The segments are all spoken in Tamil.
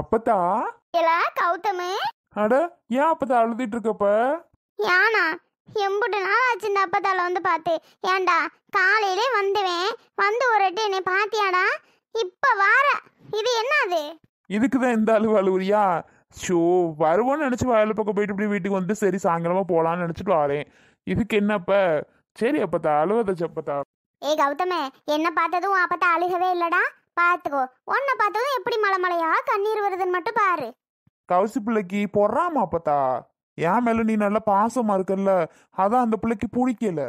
அப்பத்தா ஏலா கௌதமு அட ஏன் அப்பத்தா அழுதுட்டு இருக்கப்ப யானா எம்புட்டு நாள் ஆச்சு இந்த அப்பத்தால வந்து பார்த்து ஏன்டா காலையிலே வந்துவேன் வந்து ஒரு அட்டி என்னை பாத்தியாடா இப்ப வார இது என்னது இதுக்கு தான் இந்த அழுவு அழுவுறியா ஷோ வருவோன்னு நினச்சி வயல் பக்கம் போயிட்டு இப்படி வீட்டுக்கு வந்து சரி சாயங்காலமாக போகலான்னு நினச்சிட்டு வரேன் இதுக்கு என்னப்ப சரி அப்பத்தா அழுவத சப்பத்தா ஏய் கௌதமே என்ன பார்த்ததும் அப்பத்தா அழுகவே இல்லடா பாத்துக்கோ உன்னை பார்த்ததும் எப்படி மலை மலையா கண்ணீர் வருதுன்னு மட்டும் பாரு கவுசி பிள்ளைக்கு பொறாம அப்பத்தா என் மேல நீ நல்ல பாசமா இருக்கல அதான் அந்த பிள்ளைக்கு பிடிக்கல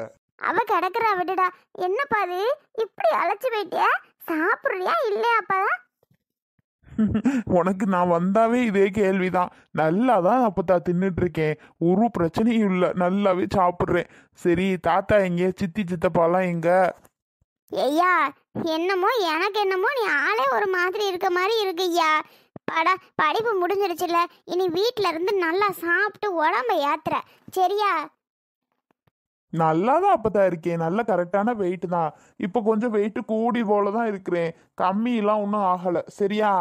அவ கிடக்குறா விடுடா என்னப்பா அது இப்படி அழைச்சு போயிட்டிய சாப்பிடுறியா இல்லையாப்பா உனக்கு நான் வந்தாவே இதே கேள்விதான் நல்லா தான் அப்பத்தா தின்னுட்டு இருக்கேன் ஒரு பிரச்சனையும் இல்லை நல்லாவே சாப்பிட்றேன் சரி தாத்தா எங்க சித்தி சித்தப்பாலாம் எங்க ஐயா என்னமோ எனக்கு என்னமோ நீ ஆளே ஒரு மாதிரி இருக்க மாதிரி இருக்கு ஐயா பட படிப்பு முடிஞ்சிருச்சுல இனி வீட்டில இருந்து நல்லா சாப்பிட்டு உடம்ப ஏத்துற சரியா நல்லா தான் அப்பதான் இருக்கேன் நல்ல கரெக்டான வெயிட் தான் இப்போ கொஞ்சம் வெயிட் கூடி போல தான் இருக்கிறேன் எல்லாம் ஒன்றும் ஆகலை சரியா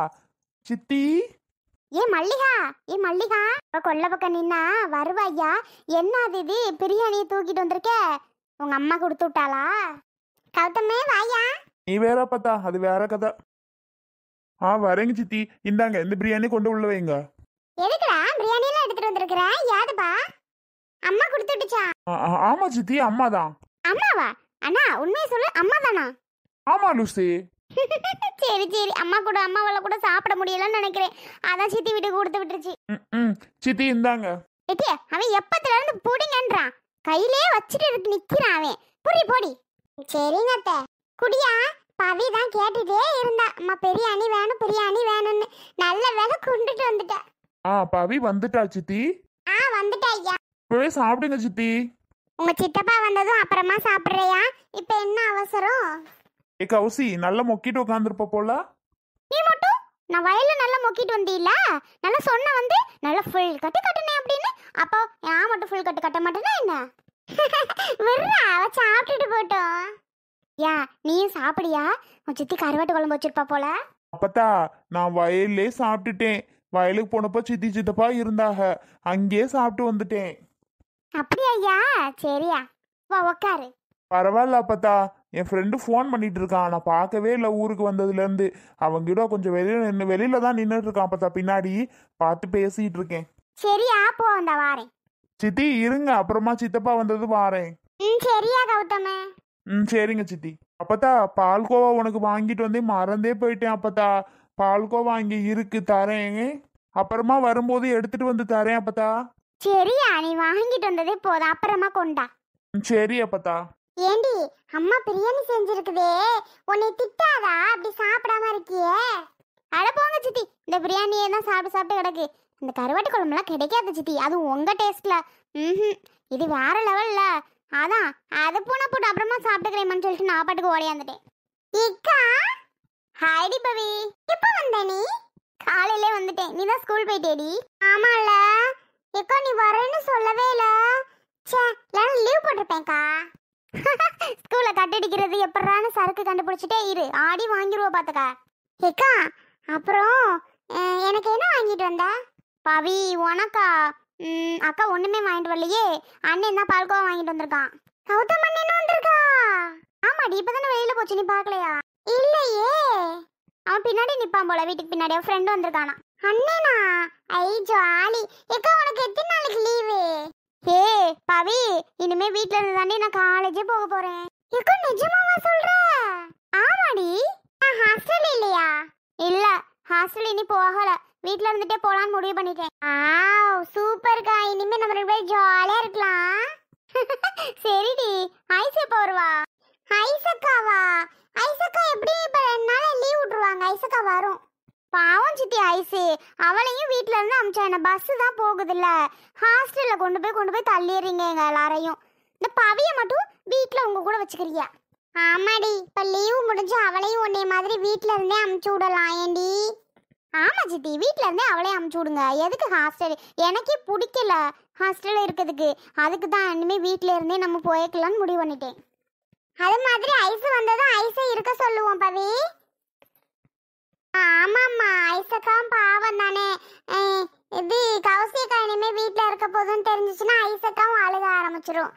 சித்தி ஏ மல்லிகா ஏ மல்லிகா இப்போ கொல்ல பக்கம் நின்னா வருவாய்யா என்ன அது இது பிரியாணியை தூக்கிட்டு வந்திருக்க உங்க அம்மா கொடுத்து விட்டாளா கௌதமே வாயா நீ வேற பார்த்தா அது வேற கதை ஆ வரேங்க சித்தி இந்தாங்க இந்த பிரியாணி கொண்டு உள்ள வைங்க எதுக்குடா பிரியாணி எல்லாம் எடுத்துட்டு வந்திருக்கிற யாதுப்பா அம்மா கொடுத்துடுச்சா ஆ- ஆமா சித்தி அம்மாதான் அம்மாவா அண்ணா உண்மையை சொல்லு அம்மா தானா ஆமா லூசி சரி சரி அம்மா கூட அம்மாவால கூட சாப்பிட முடியலன்னு நினைக்கிறேன் அதான் சித்தி வீட்டுக்கு கொடுத்து விட்டுருச்சு ம், ம் சித்தி இந்தாங்க ஏட்டி அவன் எப்பத்துல இருந்து புடிங்கன்றான் கையிலே வச்சுட்டு எடுத்து நிக்கிறான் அவன் புரி போடி சரிங்க அத்தை குடியா பவி தான் கேட்டுட்டே இருந்தா அம்மா பிரியாணி வேணும் அணி வேணும்னு நல்ல வேலை கொண்டுட்டு வந்துட்டா ஆ பவி வந்துட்டா சித்தி ஆ வந்துட்டா ஐயா இப்பவே சாப்பிடுங்க சித்தி உங்க சித்தப்பா வந்ததும் அப்புறமா சாப்பிடுறியா இப்ப என்ன அவசரம் ஏ கௌசி நல்லா மொக்கிட்டு உட்காந்துருப்ப போல நீ மட்டும் நான் வயல்ல நல்லா மொக்கிட்டு வந்தீல நல்லா சொன்ன வந்து நல்லா ஃபுல் கட்டு கட்டுனே அப்படின்னு அப்போ நான் மட்டும் ஃபுல் கட்டு கட்ட மாட்டேனா என்ன சாப்பிட்டுட்டு அப்பத்தா நான் வயலுக்கு போனப்போ சித்தி சித்தப்பா அங்கேயே சாப்பிட்டு வந்துட்டேன் வா பரவாயில்ல அப்பத்தா என் ஃப்ரெண்டு ஃபோன் இருக்கான் நான் பார்க்கவே இல்லை ஊருக்கு வந்ததுலேருந்து கொஞ்சம் வெளியில் நின்று பின்னாடி பார்த்து பேசிட்டு இருக்கேன் சரியா போ அந்த வாரேன் சித்தி இருங்க அப்புறமா சித்தப்பா வந்தது வாரேன் ம் சரியா கௌதம ம் சரிங்க சித்தி அப்பத்தா பால்கோவா உனக்கு வாங்கிட்டு வந்தே மறந்தே போயிட்டேன் அப்பத்தா பால்கோவா இங்கே இருக்கு தரேன் அப்புறமா வரும்போது எடுத்துட்டு வந்து தரேன் அப்பத்தா சரியா நீ வாங்கிட்டு வந்ததே போதும் அப்புறமா கொண்டா ம், சரி அப்பத்தா ஏண்டி அம்மா பிரியாணி செஞ்சிருக்குதே உன்னை திட்டாதா அப்படி சாப்பிடாம இருக்கியே அட போங்க சித்தி இந்த பிரியாணியை தான் சாப்பிட்டு சாப்பிட்டு கிடக்கு இந்த கருவாட்டு குழம்புலாம் கிடைக்காது சித்தி அது உங்கள் டேஸ்ட்டில் ம் இது வேற லெவலில் அதான் அது பூனை போட்டு அப்புறமா சாப்பிட்டுக்கிறேம்மான்னு சொல்லிட்டு நான் பாட்டுக்கு ஓடையாந்துட்டேன் இக்கா ஹாய்டி பவி இப்போ வந்த நீ காலையிலே வந்துட்டேன் நீ தான் ஸ்கூல் போயிட்டேடி ஆமால எக்கா நீ வரேன்னு சொல்லவே இல்லை சே நான் லீவ் போட்டிருப்பேன்க்கா ஸ்கூலை கட்டடிக்கிறது எப்படான்னு சரக்கு கண்டுபிடிச்சிட்டே இரு ஆடி வாங்கிடுவோம் பார்த்துக்கா எக்கா அப்புறம் எனக்கு என்ன வாங்கிட்டு வந்தா பவி உனக்கா அக்கா ஒண்ணுமே வாங்கிட்டு வரலையே அண்ணன் தான் பால்கோவா வாங்கிட்டு வந்திருக்கான் கௌதம் அண்ணன் வந்திருக்கா ஆமாடி இப்பதானே வெளியில போச்சு நீ பாக்கலையா இல்லையே அவன் பின்னாடி நிப்பான் போல வீட்டுக்கு பின்னாடி ஃப்ரெண்ட் வந்திருக்கானா அண்ணனா ஐ ஜாலி எக்கா உனக்கு எத்தனை நாளைக்கு லீவு ஏ பவி இனிமே வீட்ல இருந்து தாண்டி நான் காலேஜே போக போறேன் எக்கா நிஜமாவா சொல்ற ஆமாடி நான் ஹாஸ்டல் இல்லையா இல்ல ஹாஸ்டல் இனி போகல வீட்டில் இருந்துட்டே போகலான்னு முடிவு பண்ணிட்டேன் சூப்பர் கா இனிமேல் நம்ம ரெண்டு பேரும் ஜாலியாக இருக்கலாம் சரிடி ஐஸ் எப்போ வருவா ஐசக்காவா ஐசக்கா எப்படி இப்போ ரெண்டு நாள் லீவ் விட்ருவாங்க ஐசக்கா வரும் பாவம் சித்தி ஐஸு அவளையும் வீட்டில் இருந்து அமிச்சா என்ன பஸ்ஸு தான் இல்ல ஹாஸ்டலில் கொண்டு போய் கொண்டு போய் தள்ளிடுறீங்க எங்கள் எல்லாரையும் இந்த பவியை மட்டும் வீட்டில் உங்கள் கூட வச்சுக்கிறியா ஆமாடி இப்போ லீவு முடிஞ்சு அவளையும் உன்னைய மாதிரி வீட்டில் இருந்தே அமுச்சு விடலாம் ஏண்டி ஆமாம் சித்தி வீட்ல இருந்தே அவளே அமுச்சு விடுங்க எதுக்கு ஹாஸ்டல் எனக்கே பிடிக்கல ஹாஸ்டல்ல இருக்கிறதுக்கு அதுக்கு தான் இனிமேல் வீட்ல இருந்தே நம்ம போய்க்கலாம்னு முடிவு பண்ணிட்டேன் அது மாதிரி ஐஸ் வந்ததும் ஐஸை இருக்க சொல்லுவோம் பவி ஆமாம்மா ஐசக்கா பாவம் தானே இது கௌசியக்கா இனிமேல் வீட்டில் இருக்க போதுன்னு தெரிஞ்சிச்சுன்னா ஐசக்காவும் அழுக ஆரம்பிச்சிடும்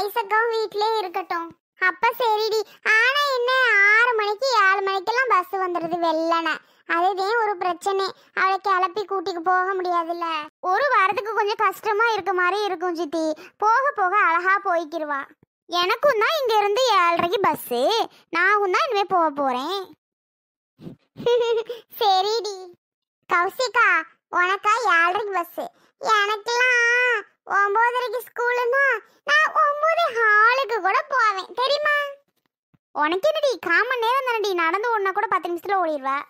ஐசக்காவும் வீட்டிலே இருக்கட்டும் அப்போ சரிடி ஆனால் என்ன ஆறு மணிக்கு ஏழு மணிக்கெல்லாம் பஸ் வந்துடுது வெள்ளனை அதுவே ஒரு பிரச்சனை அவளை கிளப்பி கூட்டிக்கு போக முடியாதுல்ல ஒரு வாரத்துக்கு கொஞ்சம் கஷ்டமா இருக்க மாதிரி இருக்கும் சித்தி போக போக அழகா போய்க்கிருவா எனக்கும் தான் இங்க இருந்து ஏழரைக்கு பஸ்ஸு நானும் தான் இனிமே போக போறேன் சரிடி கௌசிகா உனக்கா ஏழரைக்கு பஸ்ஸு எனக்கெல்லாம் ஒம்போதரைக்கு ஸ்கூலுன்னா நான் ஒம்போது ஹாலுக்கு கூட போவேன் தெரியுமா உனக்கு என்னடி காமன் நேரம் தானடி நடந்து ஒன்னா கூட பத்து நிமிஷத்தில் ஓடிடுவேன்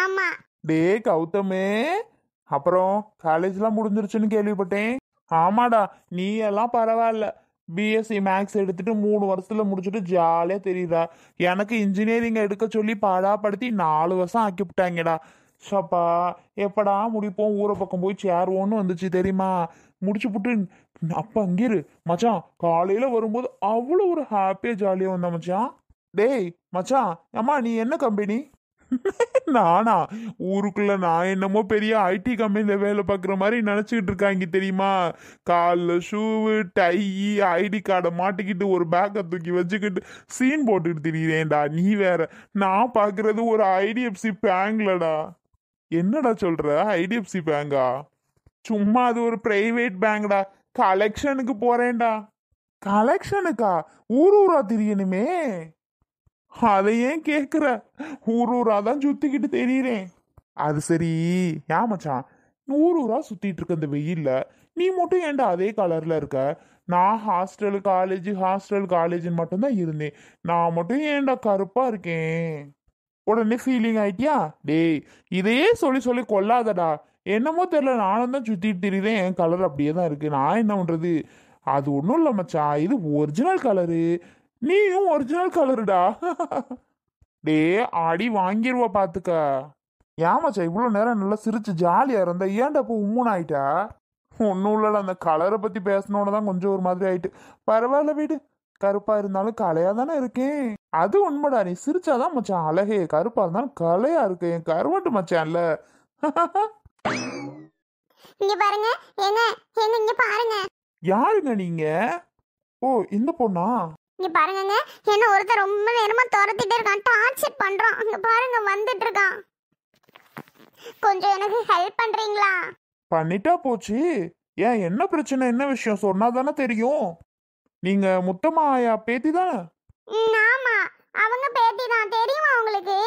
ஆமா டே கௌதமே அப்புறம் காலேஜ்லாம் முடிஞ்சிருச்சுன்னு கேள்விப்பட்டேன் ஆமாடா நீ எல்லாம் பரவாயில்ல பிஎஸ்சி மேக்ஸ் எடுத்துட்டு மூணு வருஷத்துல முடிச்சுட்டு ஜாலியா தெரியுதா எனக்கு இன்ஜினியரிங் எடுக்க சொல்லி பாடாப்படுத்தி நாலு வருஷம் ஆக்கி விட்டாங்கடா ஷப்பா எப்படா முடிப்போம் ஊரை பக்கம் போய் சேருவோன்னு வந்துச்சு தெரியுமா முடிச்சு புட்டு அப்ப அங்கிரு மச்சான் காலையில வரும்போது அவ்வளோ ஒரு ஹாப்பியா ஜாலியா வந்தா மச்சான் டேய் மச்சான் அம்மா நீ என்ன கம்பெனி நானா ஊருக்குள்ள நான் என்னமோ பெரிய ஐடி கம்பெனியில வேலை பார்க்குற மாதிரி நினச்சிக்கிட்டு இருக்காங்க தெரியுமா காலில் ஷூவு டை ஐடி கார்டை மாட்டிக்கிட்டு ஒரு பேக்கை தூக்கி வச்சுக்கிட்டு சீன் போட்டுக்கிட்டு திரியிறேன்டா நீ வேற நான் பார்க்குறது ஒரு ஐடிஎஃப்சி பேங்க்லடா என்னடா சொல்கிற ஐடிஎஃப்சி பேங்கா சும்மா அது ஒரு ப்ரைவேட் பேங்க்டா கலெக்ஷனுக்கு போகிறேன்டா கலெக்ஷனுக்கா ஊர் ஊரா தெரியணுமே அதை ஏன் கேட்குற ஊர் ஊரா தான் சுத்திக்கிட்டு தெரியுறேன் அது சரி ஏன் மச்சான் ஊர் ஊரா சுத்திட்டு இருக்க இந்த வெயில்ல நீ மட்டும் ஏன்டா அதே கலர்ல இருக்க நான் ஹாஸ்டல் காலேஜ் ஹாஸ்டல் காலேஜ்னு மட்டும்தான் இருந்தேன் நான் மட்டும் ஏன்டா கருப்பா இருக்கேன் உடனே ஃபீலிங் ஆயிட்டியா டேய் இதையே சொல்லி சொல்லி கொல்லாதடா என்னமோ தெரில நானும் தான் சுற்றிட்டு தெரியுதேன் என் கலர் அப்படியே தான் இருக்குது நான் என்ன பண்ணுறது அது ஒன்றும் இல்லை மச்சா இது ஒரிஜினல் கலரு நீயும் ஒரிஜினல் கலருடா டே அடி வாங்கிடுவ பாத்துக்க ஏமாச்சா இவ்வளோ நேரம் நல்லா சிரிச்சு ஜாலியாக இருந்தா ஏன்டா இப்போ உம்முன் ஆயிட்டா ஒன்றும் இல்லைடா அந்த கலரை பற்றி பேசணுன்னு தான் கொஞ்சம் ஒரு மாதிரி ஆயிட்டு பரவாயில்ல வீடு கருப்பாக இருந்தாலும் கலையா தானே இருக்கேன் அது உண்மைடா நீ சிரிச்சாதான் மச்சான் அழகே கருப்பாக இருந்தாலும் கலையா இருக்கு என் கருவாட்டு மச்சான்ல இங்க பாருங்க ஏங்க ஏங்க இங்க பாருங்க யாருங்க நீங்க ஓ இந்த பொண்ணா இங்க பாருங்கங்க என்ன ஒருத்தர் ரொம்ப நேரமா துரத்திட்டே இருக்கான் டார்ச்சர் பண்றான் இங்க பாருங்க வந்துட்டு இருக்கான் கொஞ்சம் எனக்கு ஹெல்ப் பண்றீங்களா பண்ணிட்டா போச்சு ஏன் என்ன பிரச்சனை என்ன விஷயம் சொன்னாதானே தெரியும் நீங்க முத்தமாயா பேத்தி தானே ஆமா அவங்க பேத்தி தான் தெரியுமா உங்களுக்கு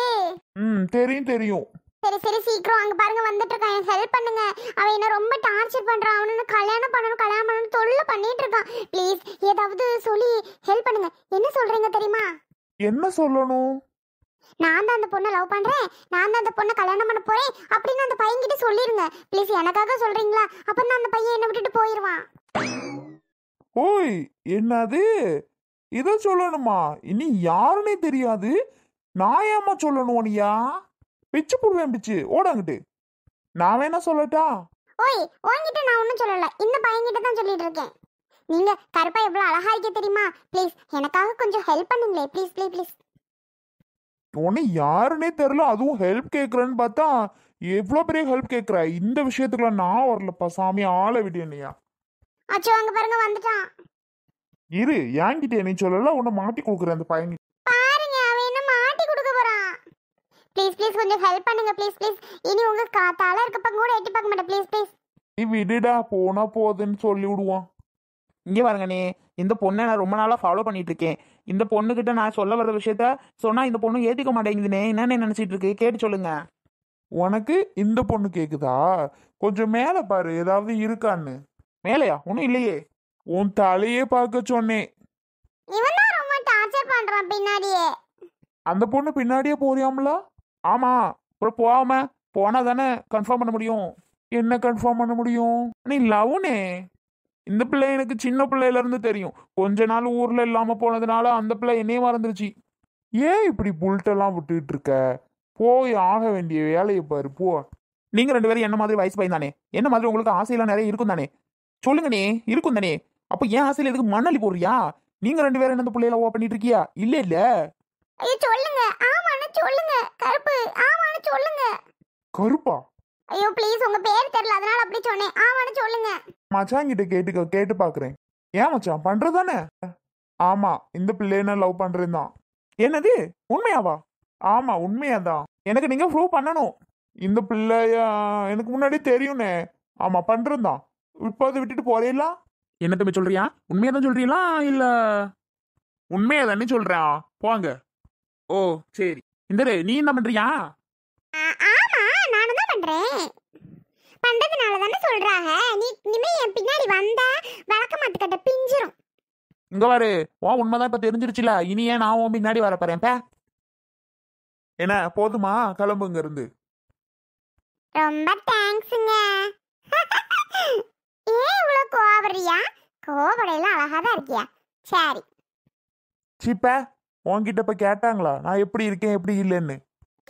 ம் தெரியும் தெரியும் சரி சரி சீக்கிரம் அங்க பாருங்க வந்துட்டு இருக்கான் ஹெல்ப் பண்ணுங்க அவன் என்ன ரொம்ப டார்ச்சர் பண்றான் அவனு கல்யாணம் பண்ணணும் கல்யாணம் பண்ணணும் தொல்லை பண்ணிட்டு இருக்கான் ப்ளீஸ் ஏதாவது சொல்லி ஹெல்ப் பண்ணுங்க என்ன சொல்றீங்க தெரியுமா என்ன சொல்லணும் நான் தான் அந்த பொண்ணை லவ் பண்றேன் நான் தான் அந்த பொண்ணை கல்யாணம் பண்ண போறேன் அப்படின்னு அந்த பையன்கிட்ட சொல்லிருங்க ப்ளீஸ் எனக்காக சொல்றீங்களா அப்ப நான் அந்த பையன் என்ன விட்டுட்டு போயிடுவான் ஓய் என்னது இதை சொல்லணுமா இனி யாருன்னே தெரியாது நான் ஏமா சொல்லணும் நீயா பிச்சு போடுவேன் பிச்சு ஓடாங்கிட்டு நான் வேணா சொல்லட்டா ஓய் ஓங்கிட்ட நான் ஒன்றும் சொல்லல இந்த பையன்கிட்ட தான் சொல்லிட்டு இருக்கேன் நீங்க கருப்பா எவ்வளவு அழகா இருக்க தெரியுமா ப்ளீஸ் எனக்காக கொஞ்சம் ஹெல்ப் பண்ணுங்களே ப்ளீஸ் ப்ளீஸ் ப்ளீஸ் உன்னை யாருன்னே தெரியல அதுவும் ஹெல்ப் கேட்குறேன்னு பார்த்தா எவ்வளோ பெரிய ஹெல்ப் கேட்குற இந்த விஷயத்துக்குள்ள நான் வரலப்பா சாமி ஆளை விடியனையா அச்சோ வாங்க பாருங்க வந்துட்டான் இரு என்கிட்ட நீ சொல்லல உன்னை மாட்டி கொடுக்குறேன் அந்த பையன் ப்ளீஸ் ப்ளீஸ் கொஞ்சம் ஹெல்ப் பண்ணுங்க ப்ளீஸ் ப்ளீஸ் இனி உங்க கா தலை இருக்க பக்கம் கூட எட்டி பார்க்க மாட்டேன் ப்ளீஸ் ப்ளீஸ் நீ விடுடா போனா போதுன்னு சொல்லி விடுவான் இங்கே பாருங்கண்ணே இந்த பொண்ணை நான் ரொம்ப நாளாக ஃபாலோ பண்ணிட்டு இருக்கேன் இந்த பொண்ணுக்கிட்ட நான் சொல்ல வர விஷயத்த சொன்னால் இந்த பொண்ணு ஏத்திக்க மாட்டேங்குதுனே என்னென்ன நினைச்சிட்டு இருக்கு கேட்டு சொல்லுங்க உனக்கு இந்த பொண்ணு கேட்குதா கொஞ்சம் மேலே பாரு ஏதாவது இருக்கான்னு மேலையா ஒன்றும் இல்லையே உன் தலையே பார்க்க சொன்னேன் இவன் ரொம்ப டார்ச்சர் பண்றான் பின்னாடியே அந்த பொண்ணு பின்னாடியே போறியாம்ல ஆமாம் அப்புறம் போகாம போனால் தானே கன்ஃபார்ம் பண்ண முடியும் என்ன கன்ஃபார்ம் பண்ண முடியும் நீ லவ்னே இந்த பிள்ளை எனக்கு சின்ன பிள்ளையிலேருந்து தெரியும் கொஞ்ச நாள் ஊரில் இல்லாமல் போனதுனால அந்த பிள்ளை என்னையே மறந்துருச்சு ஏன் இப்படி புல்ட்டெல்லாம் விட்டுட்டு இருக்க போய் ஆக வேண்டிய வேலையை பாரு போ நீங்கள் ரெண்டு பேரும் என்ன மாதிரி வயசு பையன் தானே என்ன மாதிரி உங்களுக்கு ஆசையெல்லாம் நிறைய இருக்கும் தானே சொல்லுங்கண்ணே இருக்கும் தானே அப்போ ஏன் ஆசையில் எதுக்கு மண்ணலி போடுறியா நீங்கள் ரெண்டு பேரும் என்ன பிள்ளையில ஓ பண்ணிட்டு இருக்கியா இல்லை இல்லை ஐயோ சொல்லுங்க ஆமான்னு சொல்லுங்க கருப்பு ஆமான்னு சொல்லுங்க கருப்பா ஐயோ ப்ளீஸ் உங்க பேர் தெரியல அதனால அப்படி சொன்னேன் ஆமான்னு சொல்லுங்க மச்சான் கிட்ட கேட்டு கேட்டு பாக்குறேன் ஏன் மச்சான் பண்றதானே ஆமா இந்த பிள்ளைன்னு லவ் பண்றேன் தான் என்னது உண்மையாவா ஆமா உண்மையாதான் எனக்கு நீங்க ப்ரூவ் பண்ணணும் இந்த பிள்ளைய எனக்கு முன்னாடி தெரியும்னே ஆமா பண்றேன் தான் இப்போ அதை விட்டுட்டு போறீங்களா என்ன தம்பி சொல்றியா உண்மையா தான் சொல்றீங்களா இல்ல உண்மையா தானே சொல்றேன் போங்க ஓ சரி இந்தரு நீ என்ன பண்றியா ஆமா நான் தான் பண்றேன் பண்றதுனால தானே சொல்றாங்க நீ இனிமே என் பின்னாடி வந்தா வளக்க மாட்டுக்கிட்ட பிஞ்சிரும் இங்க பாரு ஓ உண்மைதான் இப்ப தெரிஞ்சிருச்சுல இனியே நான் உன் பின்னாடி வர போறேன்ப்பா என்ன போதுமா கலம்புங்க இருந்து ரொம்ப தேங்க்ஸ்ங்க ஏ இவ்வளவு கோவப்படுறியா கோவப்படையெல்லாம் அழகாக தான் இருக்கியா சரி சிப்பா உன்கிட்ட இப்ப கேட்டாங்களா நான் எப்படி இருக்கேன் எப்படி இல்லைன்னு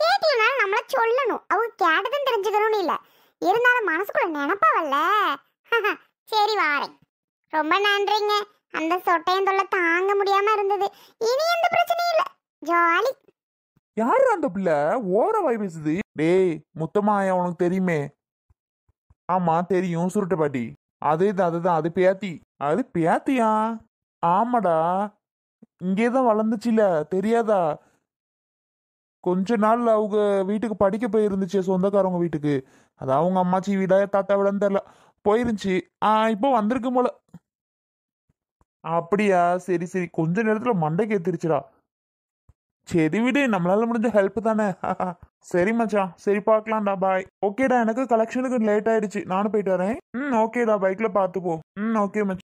கேட்டீங்க நம்மள சொல்லணும் அவங்க கேட்டதும் தெரிஞ்சுக்கணும்னு இல்ல இருந்தாலும் மனசுக்குள்ள நினப்பாவல்ல சரி வாரேன் ரொம்ப நன்றிங்க அந்த சொட்டையும் தொல்லை தாங்க முடியாம இருந்தது இனி எந்த பிரச்சனையும் இல்ல ஜாலி யாரு அந்த பிள்ளை ஓர வாய் பேசுது டேய் முத்தமா உனக்கு தெரியுமே ஆமா தெரியும் சுருட்டு பாட்டி அது இது அதுதான் அது பேத்தி அது பேத்தியா ஆமாடா இங்கே தான் வளர்ந்துச்சுல தெரியாதா கொஞ்ச நாள் அவங்க வீட்டுக்கு படிக்க போயிருந்துச்சு சொந்தக்காரவங்க வீட்டுக்கு அது அவங்க அம்மாச்சி வீடா தாத்தா வீடான்னு தெரில போயிருந்துச்சு ஆ இப்போ வந்திருக்கு போல அப்படியா சரி சரி கொஞ்ச நேரத்தில் மண்டைக்கு ஏத்திருச்சுடா சரி விடு நம்மளால முடிஞ்ச ஹெல்ப் தானே சரி மச்சான் சரி பார்க்கலாம்டா பாய் ஓகேடா எனக்கு கலெக்ஷனுக்கு லேட் ஆயிடுச்சு நானும் போயிட்டு வரேன் ம் ஓகேடா பைக்கில் பார்த்து ம் ஓகே மச்சான்